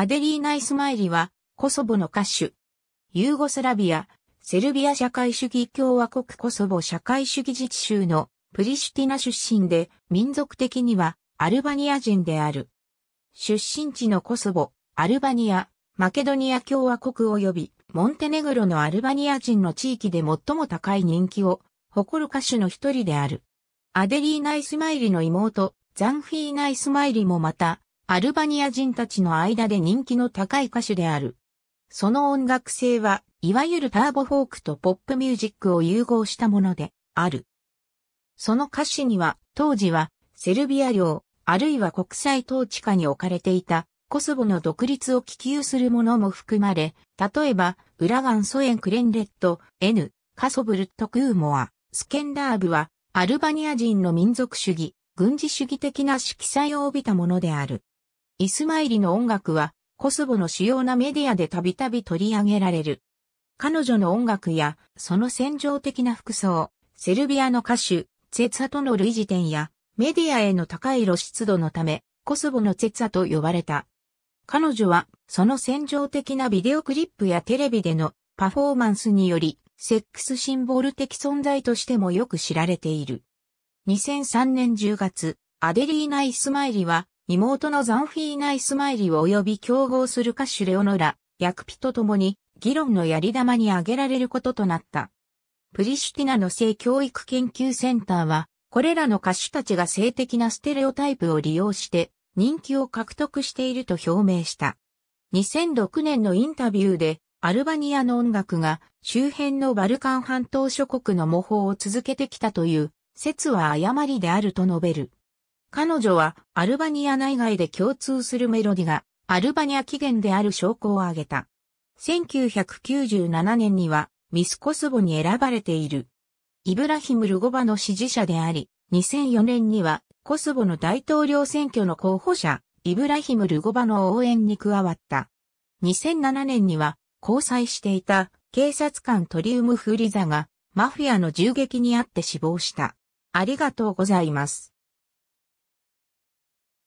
アデリーナ・イスマイリは、コソボの歌手。ユーゴスラビア、セルビア社会主義共和国コソボ社会主義自治州のプリシュティナ出身で、民族的にはアルバニア人である。出身地のコソボ、アルバニア、マケドニア共和国及び、モンテネグロのアルバニア人の地域で最も高い人気を誇る歌手の一人である。アデリーナ・イスマイリの妹、ザンフィーナ・イスマイリもまた、アルバニア人たちの間で人気の高い歌手である。その音楽性は、いわゆるターボフォークとポップミュージックを融合したもので、ある。その歌詞には、当時は、セルビア領、あるいは国際統治下に置かれていた、コソボの独立を希求するものも含まれ、例えば、ウラガンソエン・クレンレット、N、カソブルット・クーモア、スケンダーブは、アルバニア人の民族主義、軍事主義的な色彩を帯びたものである。イスマイリの音楽は、コソボの主要なメディアでたびたび取り上げられる。彼女の音楽や、その戦場的な服装、セルビアの歌手、ツェツァとの類似点や、メディアへの高い露出度のため、コソボのツェツァと呼ばれた。彼女は、その戦場的なビデオクリップやテレビでのパフォーマンスにより、セックスシンボル的存在としてもよく知られている。2003年10月、アデリーナ・イスマイリは、妹のザンフィーナ・イスマイリ及び競合する歌手レオノラ、クピと共に議論のやり玉に挙げられることとなった。プリシュティナの性教育研究センターは、これらの歌手たちが性的なステレオタイプを利用して人気を獲得していると表明した。2006年のインタビューで、アルバニアの音楽が周辺のバルカン半島諸国の模倣を続けてきたという説は誤りであると述べる。彼女はアルバニア内外で共通するメロディがアルバニア起源である証拠を挙げた。1997年にはミスコスボに選ばれている。イブラヒム・ルゴバの支持者であり、2004年にはコスボの大統領選挙の候補者、イブラヒム・ルゴバの応援に加わった。2007年には交際していた警察官トリウム・フリザがマフィアの銃撃にあって死亡した。ありがとうございます。